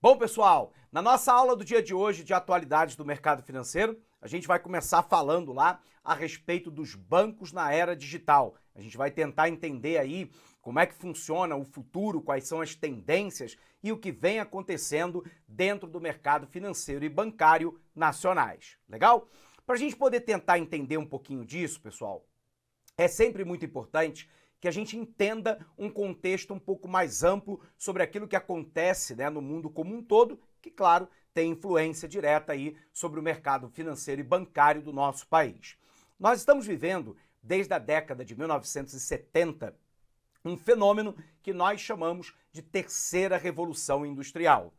Bom, pessoal, na nossa aula do dia de hoje de atualidades do mercado financeiro, a gente vai começar falando lá a respeito dos bancos na era digital. A gente vai tentar entender aí como é que funciona o futuro, quais são as tendências e o que vem acontecendo dentro do mercado financeiro e bancário nacionais. Legal? Para a gente poder tentar entender um pouquinho disso, pessoal, é sempre muito importante que a gente entenda um contexto um pouco mais amplo sobre aquilo que acontece né, no mundo como um todo, que, claro, tem influência direta aí sobre o mercado financeiro e bancário do nosso país. Nós estamos vivendo, desde a década de 1970, um fenômeno que nós chamamos de terceira revolução industrial.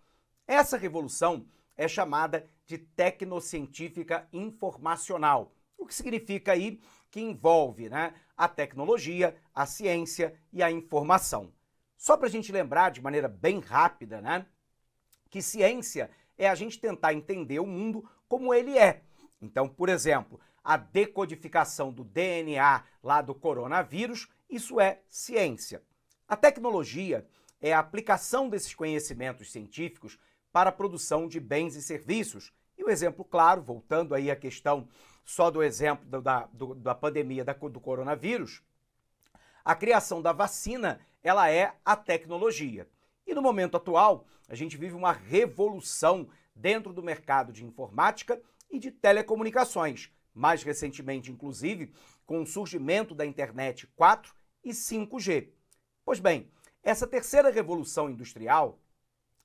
Essa revolução é chamada de tecnocientífica informacional, o que significa aí que envolve né, a tecnologia, a ciência e a informação. Só para a gente lembrar de maneira bem rápida, né? Que ciência é a gente tentar entender o mundo como ele é. Então, por exemplo, a decodificação do DNA lá do coronavírus, isso é ciência. A tecnologia é a aplicação desses conhecimentos científicos para a produção de bens e serviços, e o exemplo claro, voltando aí à questão só do exemplo da, do, da pandemia da, do coronavírus, a criação da vacina, ela é a tecnologia. E no momento atual, a gente vive uma revolução dentro do mercado de informática e de telecomunicações, mais recentemente, inclusive, com o surgimento da internet 4 e 5G. Pois bem, essa terceira revolução industrial,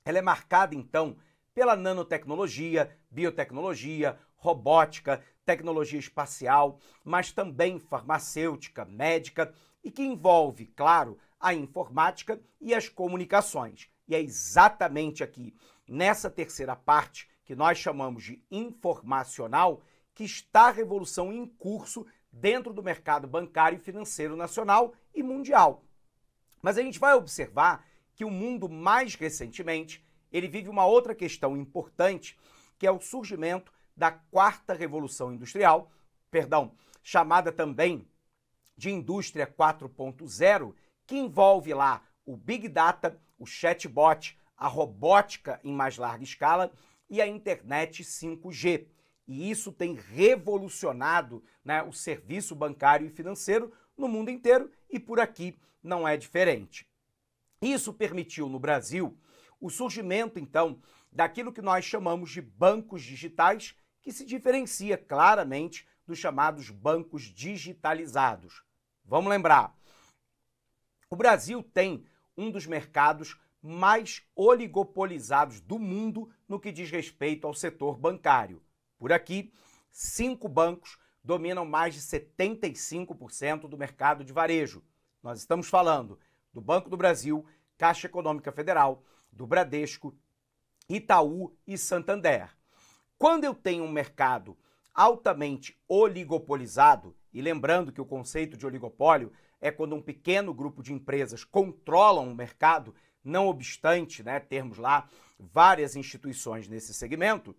ela é marcada então pela nanotecnologia, biotecnologia, robótica, tecnologia espacial, mas também farmacêutica, médica e que envolve, claro, a informática e as comunicações. E é exatamente aqui, nessa terceira parte, que nós chamamos de informacional, que está a revolução em curso dentro do mercado bancário e financeiro nacional e mundial. Mas a gente vai observar que o mundo mais recentemente ele vive uma outra questão importante, que é o surgimento da quarta revolução industrial, perdão, chamada também de indústria 4.0, que envolve lá o big data, o chatbot, a robótica em mais larga escala e a internet 5G. E isso tem revolucionado né, o serviço bancário e financeiro no mundo inteiro e por aqui não é diferente. Isso permitiu no Brasil o surgimento, então, daquilo que nós chamamos de bancos digitais, que se diferencia claramente dos chamados bancos digitalizados. Vamos lembrar: o Brasil tem um dos mercados mais oligopolizados do mundo no que diz respeito ao setor bancário. Por aqui, cinco bancos dominam mais de 75% do mercado de varejo. Nós estamos falando do Banco do Brasil, Caixa Econômica Federal, do Bradesco, Itaú e Santander. Quando eu tenho um mercado altamente oligopolizado, e lembrando que o conceito de oligopólio é quando um pequeno grupo de empresas controlam o mercado, não obstante né, termos lá várias instituições nesse segmento,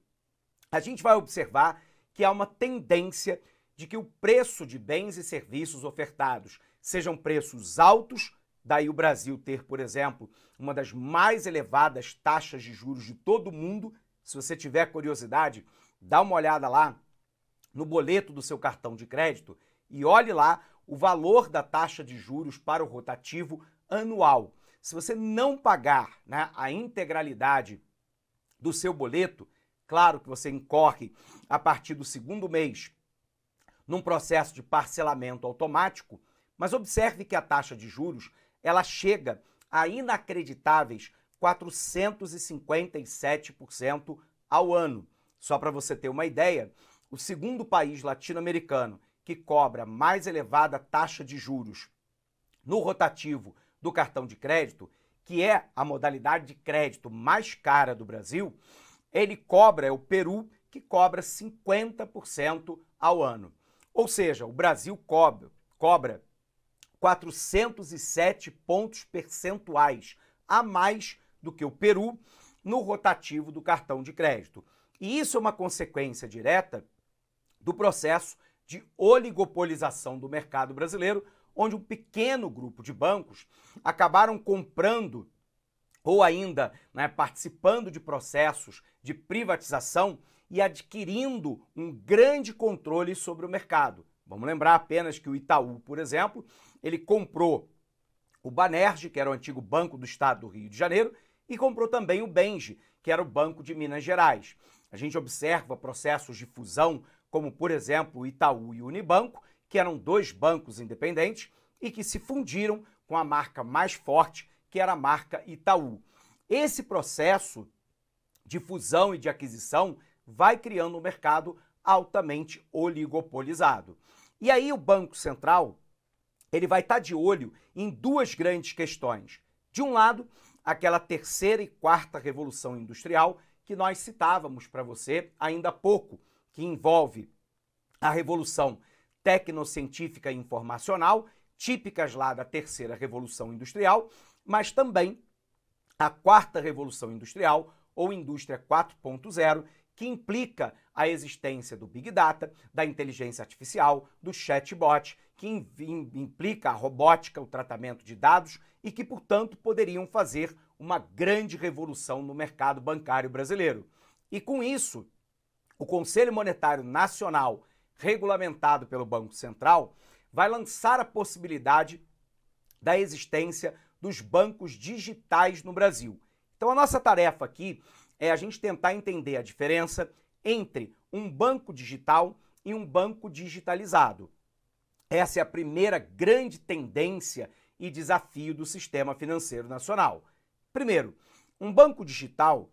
a gente vai observar que há uma tendência de que o preço de bens e serviços ofertados sejam preços altos Daí o Brasil ter, por exemplo, uma das mais elevadas taxas de juros de todo o mundo. Se você tiver curiosidade, dá uma olhada lá no boleto do seu cartão de crédito e olhe lá o valor da taxa de juros para o rotativo anual. Se você não pagar né, a integralidade do seu boleto, claro que você incorre a partir do segundo mês num processo de parcelamento automático, mas observe que a taxa de juros ela chega a inacreditáveis 457% ao ano. Só para você ter uma ideia, o segundo país latino-americano que cobra mais elevada taxa de juros no rotativo do cartão de crédito, que é a modalidade de crédito mais cara do Brasil, ele cobra, é o Peru, que cobra 50% ao ano. Ou seja, o Brasil cobra, cobra 407 pontos percentuais a mais do que o Peru no rotativo do cartão de crédito. E isso é uma consequência direta do processo de oligopolização do mercado brasileiro, onde um pequeno grupo de bancos acabaram comprando ou ainda né, participando de processos de privatização e adquirindo um grande controle sobre o mercado. Vamos lembrar apenas que o Itaú, por exemplo, ele comprou o Banerj, que era o antigo Banco do Estado do Rio de Janeiro, e comprou também o Benji, que era o Banco de Minas Gerais. A gente observa processos de fusão, como por exemplo o Itaú e o Unibanco, que eram dois bancos independentes e que se fundiram com a marca mais forte, que era a marca Itaú. Esse processo de fusão e de aquisição vai criando um mercado altamente oligopolizado. E aí o Banco Central, ele vai estar tá de olho em duas grandes questões. De um lado, aquela terceira e quarta revolução industrial que nós citávamos para você ainda há pouco, que envolve a revolução tecnocientífica e informacional, típicas lá da terceira revolução industrial, mas também a quarta revolução industrial ou indústria 4.0, que implica a existência do Big Data, da inteligência artificial, do chatbot, que implica a robótica, o tratamento de dados e que, portanto, poderiam fazer uma grande revolução no mercado bancário brasileiro. E com isso, o Conselho Monetário Nacional, regulamentado pelo Banco Central, vai lançar a possibilidade da existência dos bancos digitais no Brasil. Então, a nossa tarefa aqui é a gente tentar entender a diferença entre um banco digital e um banco digitalizado. Essa é a primeira grande tendência e desafio do sistema financeiro nacional. Primeiro, um banco digital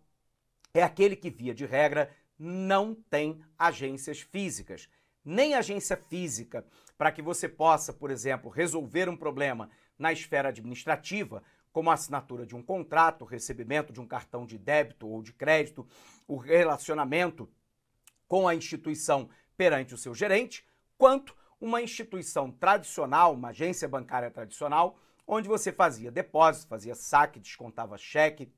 é aquele que, via de regra, não tem agências físicas. Nem agência física para que você possa, por exemplo, resolver um problema na esfera administrativa, como a assinatura de um contrato, recebimento de um cartão de débito ou de crédito, o relacionamento com a instituição perante o seu gerente, quanto uma instituição tradicional, uma agência bancária tradicional, onde você fazia depósito, fazia saque, descontava cheque,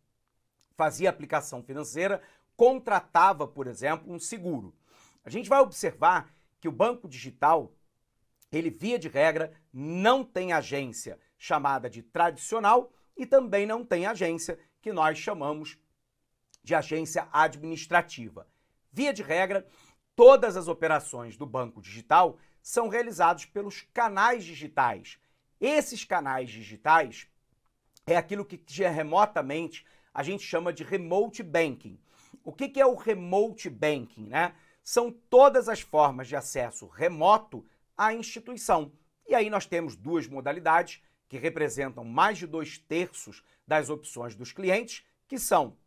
fazia aplicação financeira, contratava, por exemplo, um seguro. A gente vai observar que o banco digital, ele via de regra não tem agência chamada de tradicional e também não tem agência, que nós chamamos de agência administrativa. Via de regra, todas as operações do banco digital são realizadas pelos canais digitais. Esses canais digitais é aquilo que é remotamente a gente chama de remote banking. O que é o remote banking? Né? São todas as formas de acesso remoto à instituição. E aí nós temos duas modalidades que representam mais de dois terços das opções dos clientes, que são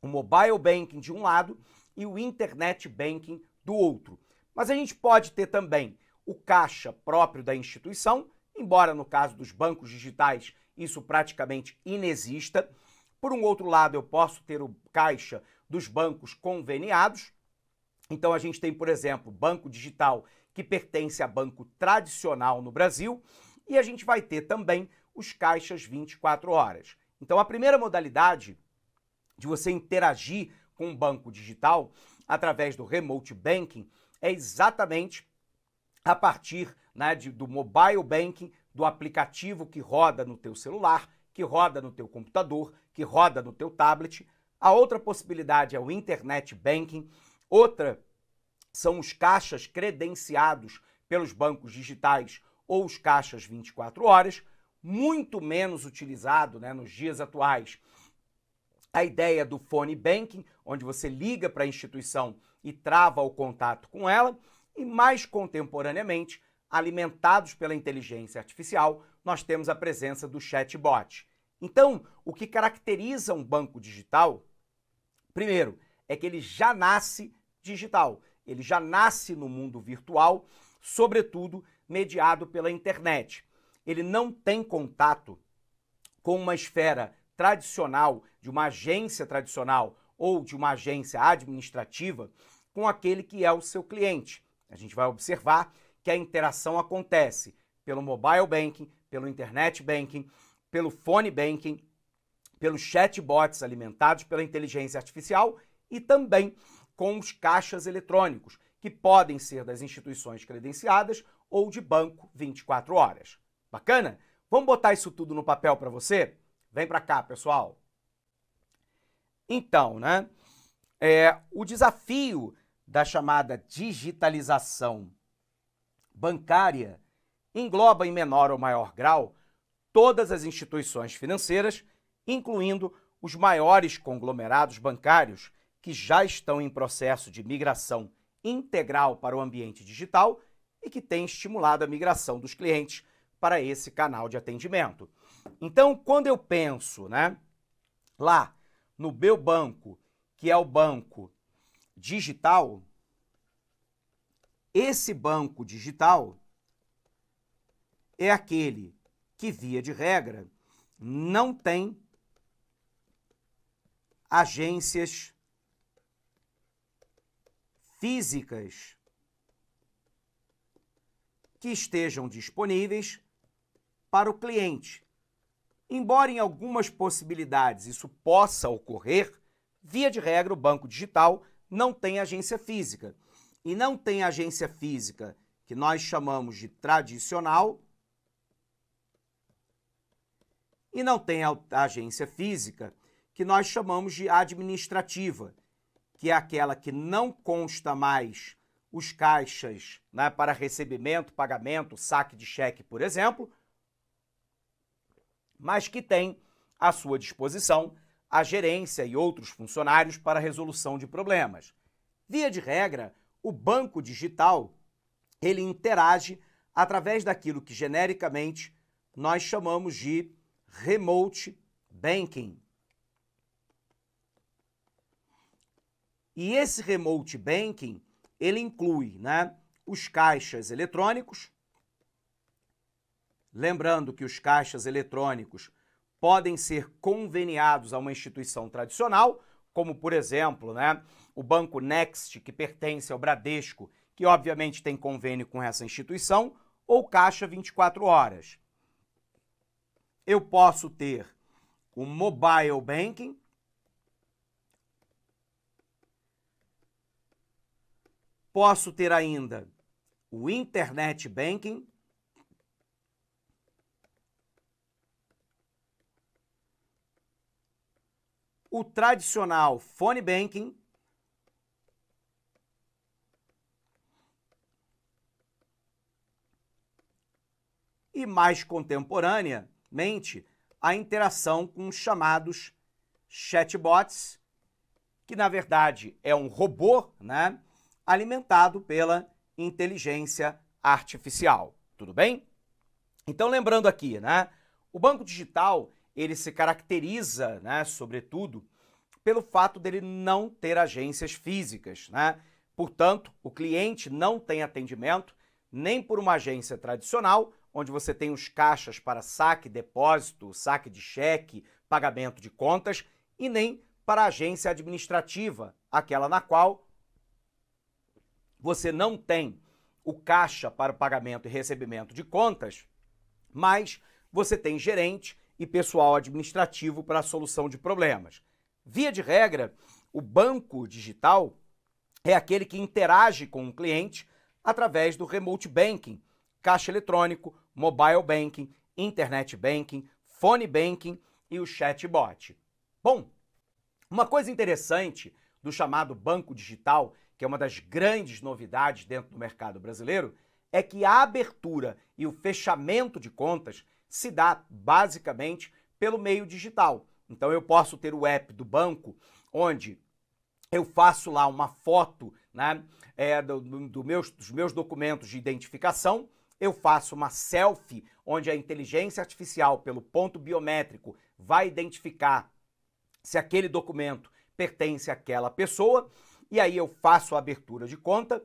o mobile banking de um lado e o internet banking do outro. Mas a gente pode ter também o caixa próprio da instituição, embora no caso dos bancos digitais isso praticamente inexista. Por um outro lado, eu posso ter o caixa dos bancos conveniados. Então a gente tem, por exemplo, banco digital que pertence a banco tradicional no Brasil e a gente vai ter também os caixas 24 horas. Então, a primeira modalidade de você interagir com o banco digital através do remote banking é exatamente a partir né, de, do mobile banking, do aplicativo que roda no teu celular, que roda no teu computador, que roda no teu tablet. A outra possibilidade é o internet banking. Outra são os caixas credenciados pelos bancos digitais ou os caixas 24 horas, muito menos utilizado né, nos dias atuais. A ideia do phone banking, onde você liga para a instituição e trava o contato com ela, e mais contemporaneamente, alimentados pela inteligência artificial, nós temos a presença do chatbot. Então, o que caracteriza um banco digital, primeiro, é que ele já nasce digital, ele já nasce no mundo virtual, sobretudo mediado pela internet. Ele não tem contato com uma esfera tradicional, de uma agência tradicional ou de uma agência administrativa, com aquele que é o seu cliente. A gente vai observar que a interação acontece pelo mobile banking, pelo internet banking, pelo phone banking, pelos chatbots alimentados pela inteligência artificial e também com os caixas eletrônicos, que podem ser das instituições credenciadas ou de banco 24 horas. Bacana? Vamos botar isso tudo no papel para você? Vem para cá, pessoal. Então, né? É, o desafio da chamada digitalização bancária engloba em menor ou maior grau todas as instituições financeiras, incluindo os maiores conglomerados bancários que já estão em processo de migração integral para o ambiente digital e que tem estimulado a migração dos clientes para esse canal de atendimento. Então, quando eu penso, né, lá no meu banco, que é o banco digital, esse banco digital é aquele que, via de regra, não tem agências físicas que estejam disponíveis para o cliente. Embora em algumas possibilidades isso possa ocorrer, via de regra o banco digital não tem agência física. E não tem agência física que nós chamamos de tradicional, e não tem a agência física que nós chamamos de administrativa, que é aquela que não consta mais os caixas né, para recebimento, pagamento, saque de cheque, por exemplo, mas que tem à sua disposição a gerência e outros funcionários para resolução de problemas. Via de regra, o banco digital ele interage através daquilo que genericamente nós chamamos de remote banking. E esse remote banking ele inclui né, os caixas eletrônicos. Lembrando que os caixas eletrônicos podem ser conveniados a uma instituição tradicional, como por exemplo né, o Banco Next, que pertence ao Bradesco, que obviamente tem convênio com essa instituição, ou Caixa 24 Horas. Eu posso ter o Mobile Banking, Posso ter ainda o Internet Banking. O tradicional Phone Banking. E mais contemporaneamente, a interação com os chamados chatbots, que na verdade é um robô, né? alimentado pela inteligência artificial. Tudo bem? Então, lembrando aqui, né? O banco digital ele se caracteriza, né, sobretudo, pelo fato dele não ter agências físicas, né? Portanto, o cliente não tem atendimento nem por uma agência tradicional, onde você tem os caixas para saque, depósito, saque de cheque, pagamento de contas, e nem para a agência administrativa, aquela na qual você não tem o caixa para o pagamento e recebimento de contas, mas você tem gerente e pessoal administrativo para a solução de problemas. Via de regra, o banco digital é aquele que interage com o cliente através do remote banking, caixa eletrônico, mobile banking, internet banking, phone banking e o chatbot. Bom, uma coisa interessante do chamado banco digital que é uma das grandes novidades dentro do mercado brasileiro, é que a abertura e o fechamento de contas se dá basicamente pelo meio digital. Então eu posso ter o app do banco, onde eu faço lá uma foto né, é, do, do meus, dos meus documentos de identificação, eu faço uma selfie, onde a inteligência artificial, pelo ponto biométrico, vai identificar se aquele documento pertence àquela pessoa e aí eu faço a abertura de conta,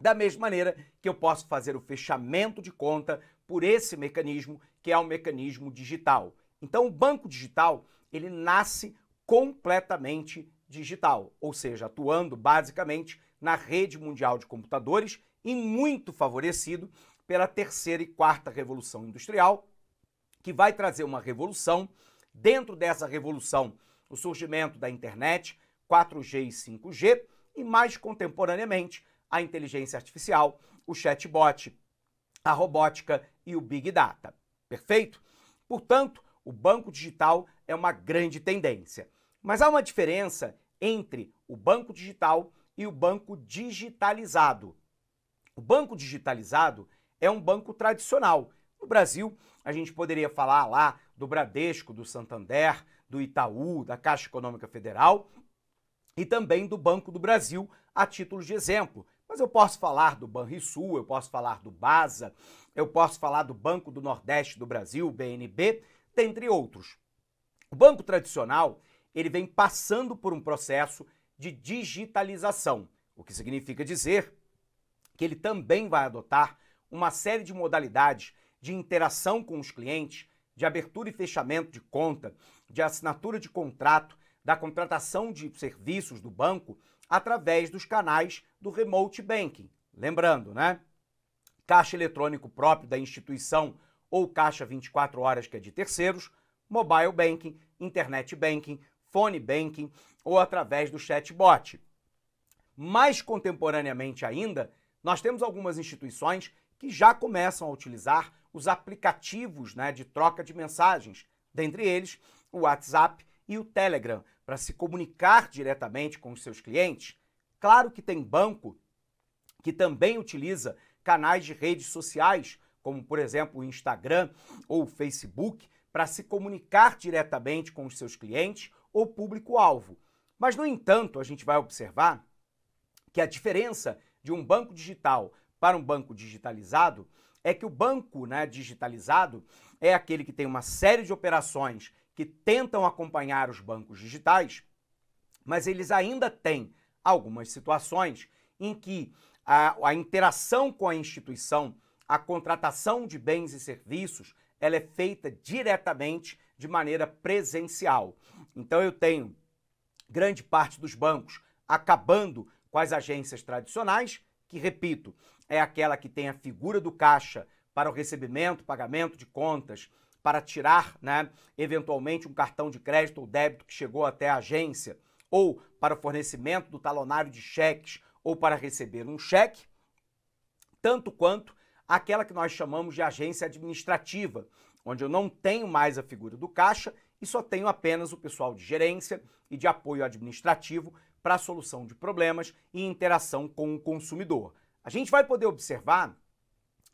da mesma maneira que eu posso fazer o fechamento de conta por esse mecanismo, que é um mecanismo digital. Então, o banco digital, ele nasce completamente digital, ou seja, atuando basicamente na rede mundial de computadores e muito favorecido pela terceira e quarta revolução industrial, que vai trazer uma revolução. Dentro dessa revolução, o surgimento da internet, 4G e 5G, e mais contemporaneamente a inteligência artificial, o chatbot, a robótica e o big data. Perfeito? Portanto, o banco digital é uma grande tendência. Mas há uma diferença entre o banco digital e o banco digitalizado. O banco digitalizado é um banco tradicional. No Brasil, a gente poderia falar lá do Bradesco, do Santander, do Itaú, da Caixa Econômica Federal e também do Banco do Brasil, a título de exemplo. Mas eu posso falar do Banrisul, eu posso falar do BASA, eu posso falar do Banco do Nordeste do Brasil, BNB, dentre outros. O banco tradicional, ele vem passando por um processo de digitalização, o que significa dizer que ele também vai adotar uma série de modalidades de interação com os clientes, de abertura e fechamento de conta, de assinatura de contrato da contratação de serviços do banco através dos canais do remote banking. Lembrando, né? Caixa eletrônico próprio da instituição ou caixa 24 horas que é de terceiros, mobile banking, internet banking, phone banking ou através do chatbot. Mais contemporaneamente ainda, nós temos algumas instituições que já começam a utilizar os aplicativos né, de troca de mensagens, dentre eles o WhatsApp e o Telegram, para se comunicar diretamente com os seus clientes? Claro que tem banco que também utiliza canais de redes sociais, como por exemplo o Instagram ou o Facebook, para se comunicar diretamente com os seus clientes ou público-alvo. Mas, no entanto, a gente vai observar que a diferença de um banco digital para um banco digitalizado é que o banco né, digitalizado é aquele que tem uma série de operações que tentam acompanhar os bancos digitais, mas eles ainda têm algumas situações em que a, a interação com a instituição, a contratação de bens e serviços, ela é feita diretamente de maneira presencial. Então eu tenho grande parte dos bancos acabando com as agências tradicionais, que repito, é aquela que tem a figura do caixa para o recebimento, pagamento de contas, para tirar, né, eventualmente, um cartão de crédito ou débito que chegou até a agência, ou para o fornecimento do talonário de cheques, ou para receber um cheque, tanto quanto aquela que nós chamamos de agência administrativa, onde eu não tenho mais a figura do caixa e só tenho apenas o pessoal de gerência e de apoio administrativo para a solução de problemas e interação com o consumidor. A gente vai poder observar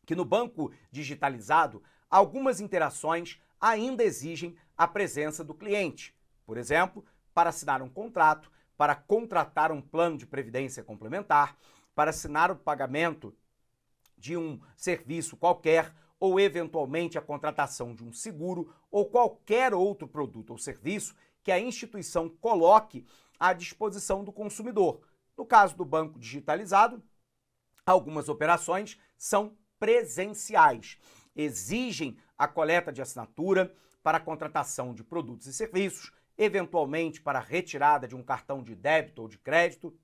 que no banco digitalizado algumas interações ainda exigem a presença do cliente. Por exemplo, para assinar um contrato, para contratar um plano de previdência complementar, para assinar o pagamento de um serviço qualquer ou eventualmente a contratação de um seguro ou qualquer outro produto ou serviço que a instituição coloque à disposição do consumidor. No caso do banco digitalizado, algumas operações são presenciais exigem a coleta de assinatura para a contratação de produtos e serviços, eventualmente para a retirada de um cartão de débito ou de crédito,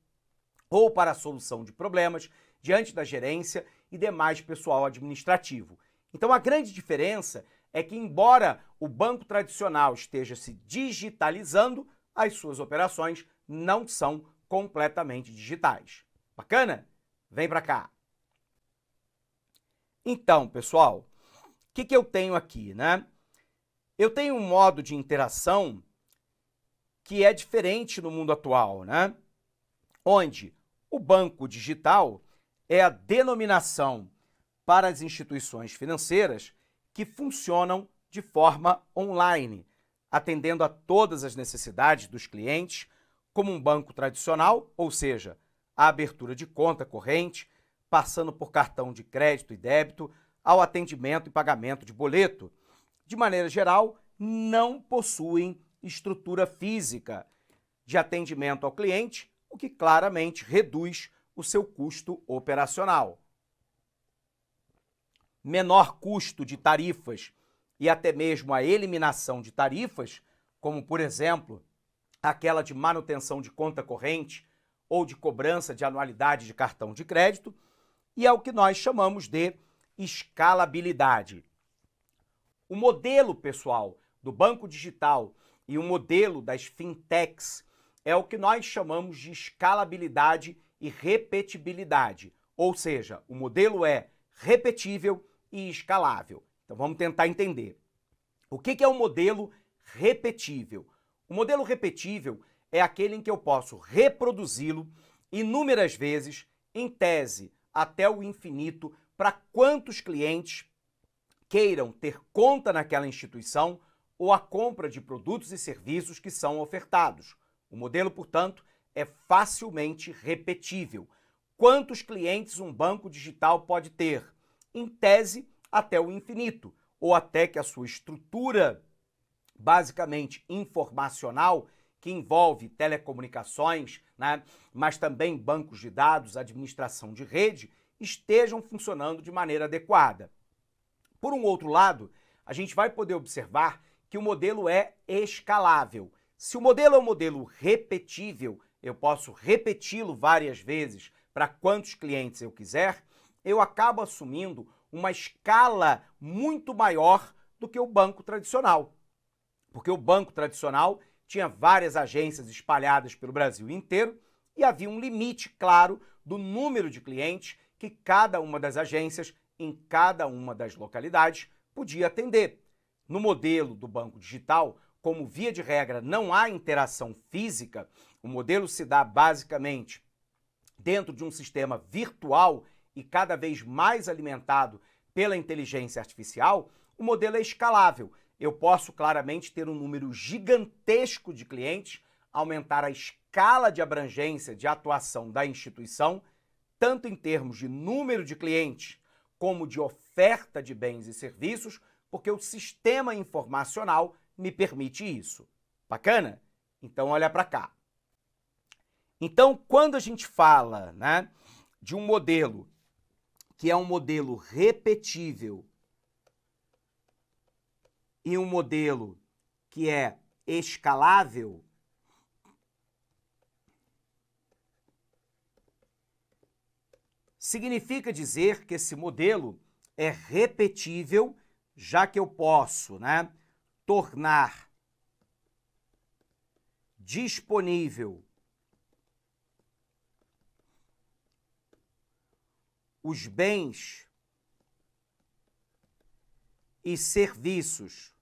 ou para a solução de problemas diante da gerência e demais pessoal administrativo. Então a grande diferença é que, embora o banco tradicional esteja se digitalizando, as suas operações não são completamente digitais. Bacana? Vem para cá! Então, pessoal, o que, que eu tenho aqui, né? Eu tenho um modo de interação que é diferente no mundo atual, né? Onde o banco digital é a denominação para as instituições financeiras que funcionam de forma online, atendendo a todas as necessidades dos clientes, como um banco tradicional, ou seja, a abertura de conta corrente, passando por cartão de crédito e débito, ao atendimento e pagamento de boleto. De maneira geral, não possuem estrutura física de atendimento ao cliente, o que claramente reduz o seu custo operacional. Menor custo de tarifas e até mesmo a eliminação de tarifas, como por exemplo aquela de manutenção de conta corrente ou de cobrança de anualidade de cartão de crédito, e é o que nós chamamos de escalabilidade. O modelo, pessoal, do banco digital e o modelo das fintechs é o que nós chamamos de escalabilidade e repetibilidade. Ou seja, o modelo é repetível e escalável. Então vamos tentar entender. O que é um modelo repetível? O modelo repetível é aquele em que eu posso reproduzi-lo inúmeras vezes, em tese, até o infinito, para quantos clientes queiram ter conta naquela instituição ou a compra de produtos e serviços que são ofertados. O modelo, portanto, é facilmente repetível. Quantos clientes um banco digital pode ter? Em tese, até o infinito, ou até que a sua estrutura basicamente informacional, que envolve telecomunicações, né, mas também bancos de dados, administração de rede, estejam funcionando de maneira adequada. Por um outro lado, a gente vai poder observar que o modelo é escalável. Se o modelo é um modelo repetível, eu posso repeti-lo várias vezes para quantos clientes eu quiser, eu acabo assumindo uma escala muito maior do que o banco tradicional. Porque o banco tradicional tinha várias agências espalhadas pelo Brasil inteiro e havia um limite claro do número de clientes que cada uma das agências, em cada uma das localidades, podia atender. No modelo do banco digital, como via de regra não há interação física, o modelo se dá basicamente dentro de um sistema virtual e cada vez mais alimentado pela inteligência artificial, o modelo é escalável. Eu posso claramente ter um número gigantesco de clientes, aumentar a escala de abrangência de atuação da instituição tanto em termos de número de clientes como de oferta de bens e serviços, porque o sistema informacional me permite isso. Bacana? Então olha para cá. Então, quando a gente fala, né, de um modelo que é um modelo repetível e um modelo que é escalável, Significa dizer que esse modelo é repetível, já que eu posso né, tornar disponível os bens e serviços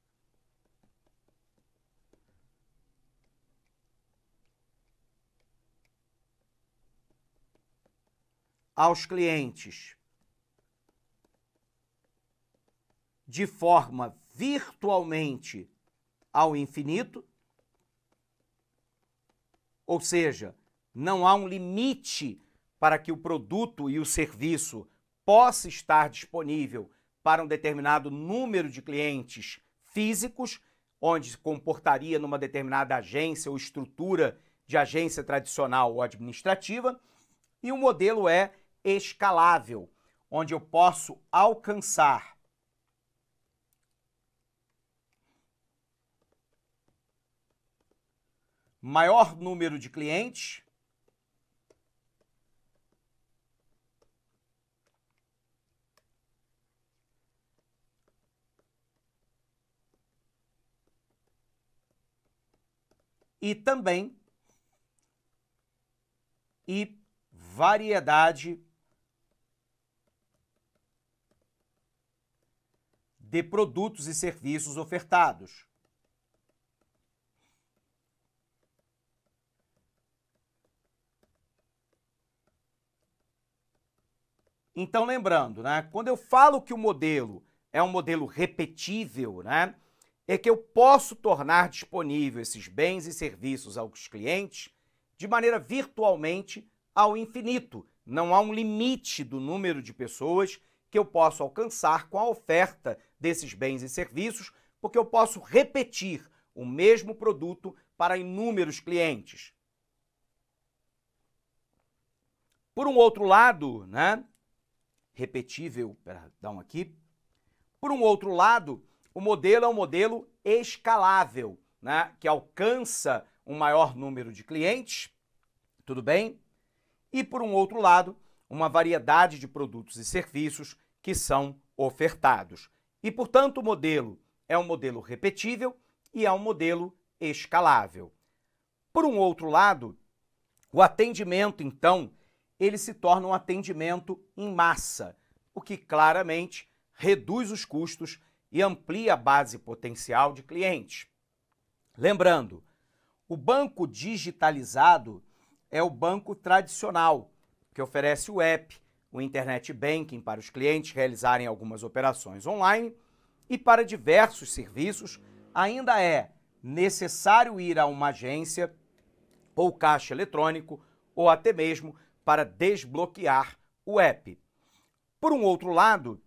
aos clientes de forma virtualmente ao infinito, ou seja, não há um limite para que o produto e o serviço possa estar disponível para um determinado número de clientes físicos, onde se comportaria numa determinada agência ou estrutura de agência tradicional ou administrativa, e o modelo é escalável, onde eu posso alcançar maior número de clientes e também e variedade de produtos e serviços ofertados. Então, lembrando, né, quando eu falo que o modelo é um modelo repetível, né, é que eu posso tornar disponível esses bens e serviços aos clientes de maneira virtualmente ao infinito. Não há um limite do número de pessoas que eu posso alcançar com a oferta desses bens e serviços, porque eu posso repetir o mesmo produto para inúmeros clientes. Por um outro lado, né? Repetível, pera, dá um aqui. Por um outro lado, o modelo é um modelo escalável, né? Que alcança um maior número de clientes, tudo bem? E por um outro lado, uma variedade de produtos e serviços que são ofertados. E, portanto, o modelo é um modelo repetível e é um modelo escalável. Por um outro lado, o atendimento, então, ele se torna um atendimento em massa, o que claramente reduz os custos e amplia a base potencial de clientes. Lembrando, o banco digitalizado é o banco tradicional, que oferece o app, o Internet Banking para os clientes realizarem algumas operações online e para diversos serviços, ainda é necessário ir a uma agência ou caixa eletrônico ou até mesmo para desbloquear o app. Por um outro lado,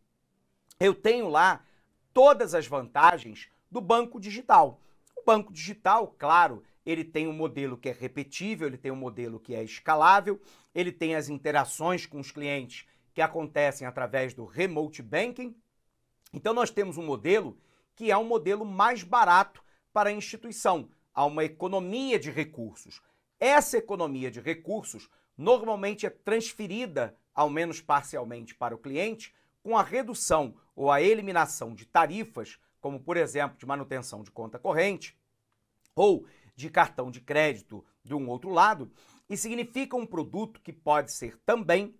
eu tenho lá todas as vantagens do banco digital. O banco digital, claro, ele tem um modelo que é repetível, ele tem um modelo que é escalável, ele tem as interações com os clientes que acontecem através do remote banking. Então nós temos um modelo que é um modelo mais barato para a instituição, há uma economia de recursos. Essa economia de recursos normalmente é transferida, ao menos parcialmente, para o cliente com a redução ou a eliminação de tarifas, como por exemplo de manutenção de conta corrente, ou de cartão de crédito de um outro lado, e significa um produto que pode ser também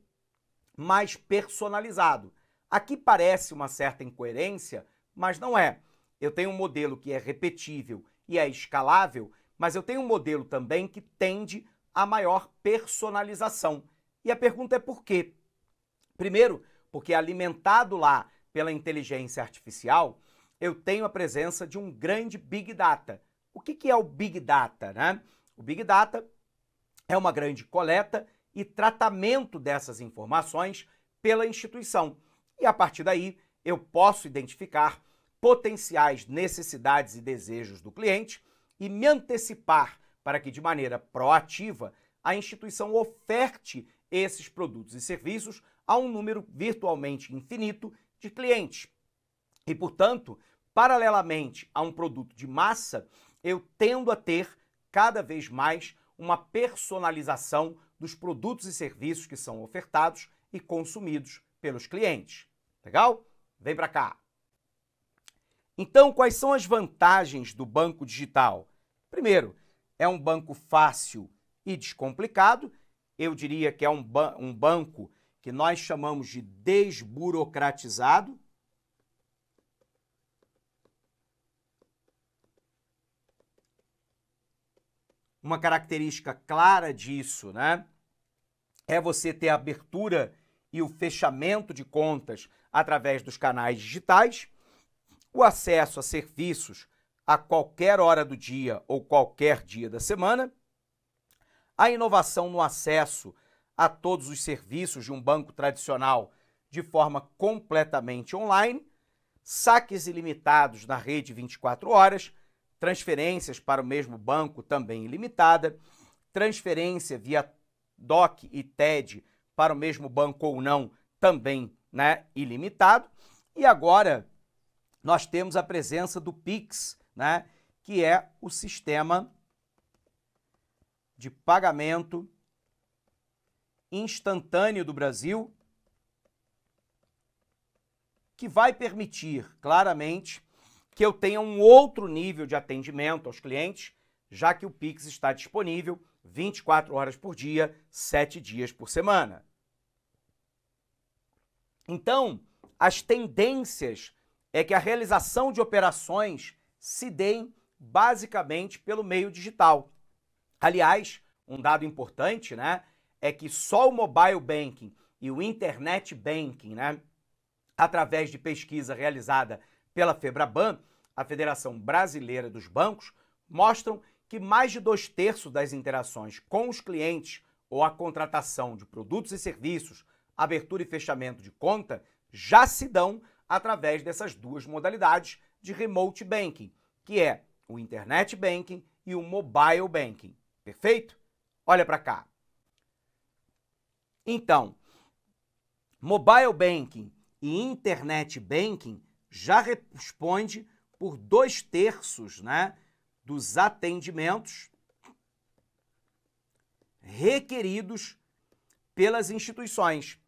mais personalizado. Aqui parece uma certa incoerência, mas não é. Eu tenho um modelo que é repetível e é escalável, mas eu tenho um modelo também que tende a maior personalização. E a pergunta é por quê? Primeiro, porque alimentado lá pela inteligência artificial, eu tenho a presença de um grande Big Data, o que, que é o Big Data? Né? O Big Data é uma grande coleta e tratamento dessas informações pela instituição. E a partir daí eu posso identificar potenciais necessidades e desejos do cliente e me antecipar para que, de maneira proativa, a instituição oferte esses produtos e serviços a um número virtualmente infinito de clientes. E, portanto, paralelamente a um produto de massa, eu tendo a ter cada vez mais uma personalização dos produtos e serviços que são ofertados e consumidos pelos clientes. Legal? Vem para cá. Então, quais são as vantagens do banco digital? Primeiro, é um banco fácil e descomplicado. Eu diria que é um, ba um banco que nós chamamos de desburocratizado. uma característica clara disso, né? É você ter a abertura e o fechamento de contas através dos canais digitais, o acesso a serviços a qualquer hora do dia ou qualquer dia da semana, a inovação no acesso a todos os serviços de um banco tradicional de forma completamente online, saques ilimitados na rede 24 horas, transferências para o mesmo banco também ilimitada, transferência via DOC e TED para o mesmo banco ou não também né, ilimitado. E agora nós temos a presença do PIX, né, que é o sistema de pagamento instantâneo do Brasil, que vai permitir claramente que eu tenha um outro nível de atendimento aos clientes, já que o Pix está disponível 24 horas por dia, 7 dias por semana. Então, as tendências é que a realização de operações se deem basicamente pelo meio digital. Aliás, um dado importante, né, é que só o mobile banking e o internet banking, né, através de pesquisa realizada pela FEBRABAN, a Federação Brasileira dos Bancos, mostram que mais de dois terços das interações com os clientes ou a contratação de produtos e serviços, abertura e fechamento de conta, já se dão através dessas duas modalidades de remote banking, que é o internet banking e o mobile banking. Perfeito? Olha para cá. Então, mobile banking e internet banking já responde por dois terços né, dos atendimentos requeridos pelas instituições.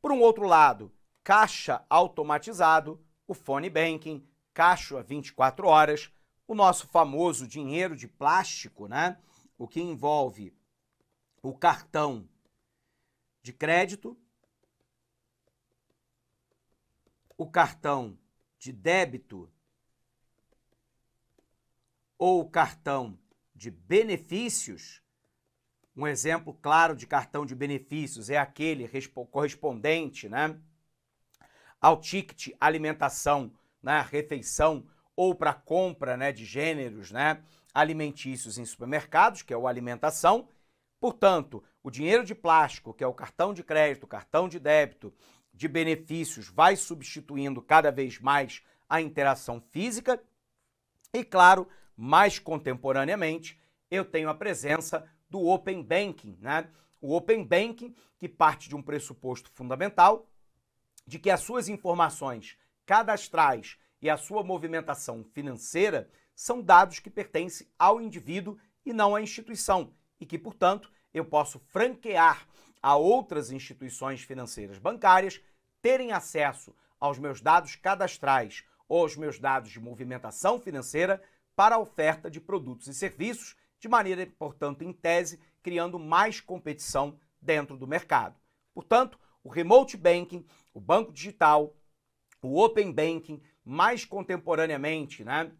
Por um outro lado, caixa automatizado, o fone banking, caixa 24 horas, o nosso famoso dinheiro de plástico, né? O que envolve o cartão de crédito, o cartão de débito ou cartão de benefícios, um exemplo claro de cartão de benefícios é aquele correspondente né, ao ticket alimentação, né, refeição ou para compra né, de gêneros né, alimentícios em supermercados, que é o alimentação. Portanto, o dinheiro de plástico, que é o cartão de crédito, cartão de débito de benefícios vai substituindo cada vez mais a interação física. E, claro, mais contemporaneamente, eu tenho a presença do Open Banking, né? O Open Banking, que parte de um pressuposto fundamental de que as suas informações cadastrais e a sua movimentação financeira são dados que pertencem ao indivíduo e não à instituição, e que, portanto, eu posso franquear a outras instituições financeiras bancárias terem acesso aos meus dados cadastrais ou aos meus dados de movimentação financeira para a oferta de produtos e serviços, de maneira, portanto, em tese, criando mais competição dentro do mercado. Portanto, o remote banking, o banco digital, o open banking, mais contemporaneamente, né,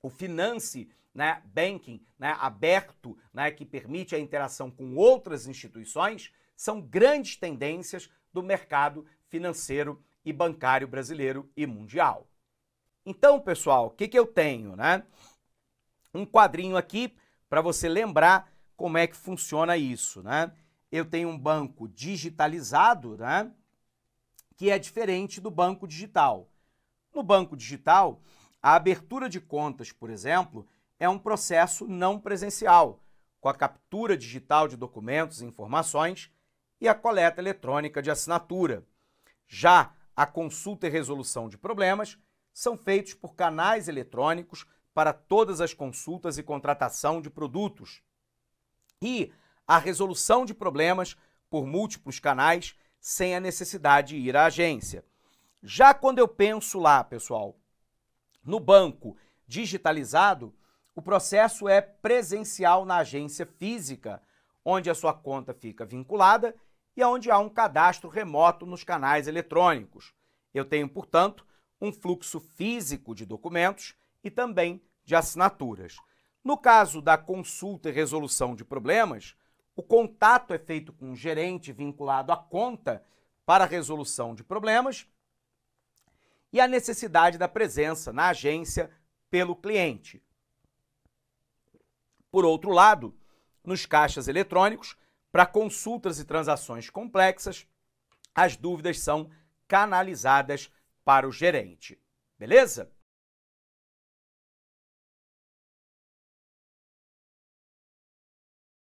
o finance né, banking né, aberto, né, que permite a interação com outras instituições, são grandes tendências do mercado financeiro e bancário brasileiro e mundial. Então, pessoal, o que, que eu tenho, né? Um quadrinho aqui para você lembrar como é que funciona isso, né? Eu tenho um banco digitalizado, né? Que é diferente do banco digital. No banco digital, a abertura de contas, por exemplo, é um processo não presencial, com a captura digital de documentos e informações e a coleta eletrônica de assinatura. Já a consulta e resolução de problemas são feitos por canais eletrônicos para todas as consultas e contratação de produtos. E a resolução de problemas por múltiplos canais sem a necessidade de ir à agência. Já quando eu penso lá, pessoal, no banco digitalizado, o processo é presencial na agência física onde a sua conta fica vinculada e onde há um cadastro remoto nos canais eletrônicos. Eu tenho, portanto, um fluxo físico de documentos e também de assinaturas. No caso da consulta e resolução de problemas, o contato é feito com o gerente vinculado à conta para resolução de problemas e a necessidade da presença na agência pelo cliente. Por outro lado, nos caixas eletrônicos para consultas e transações complexas. As dúvidas são canalizadas para o gerente. Beleza?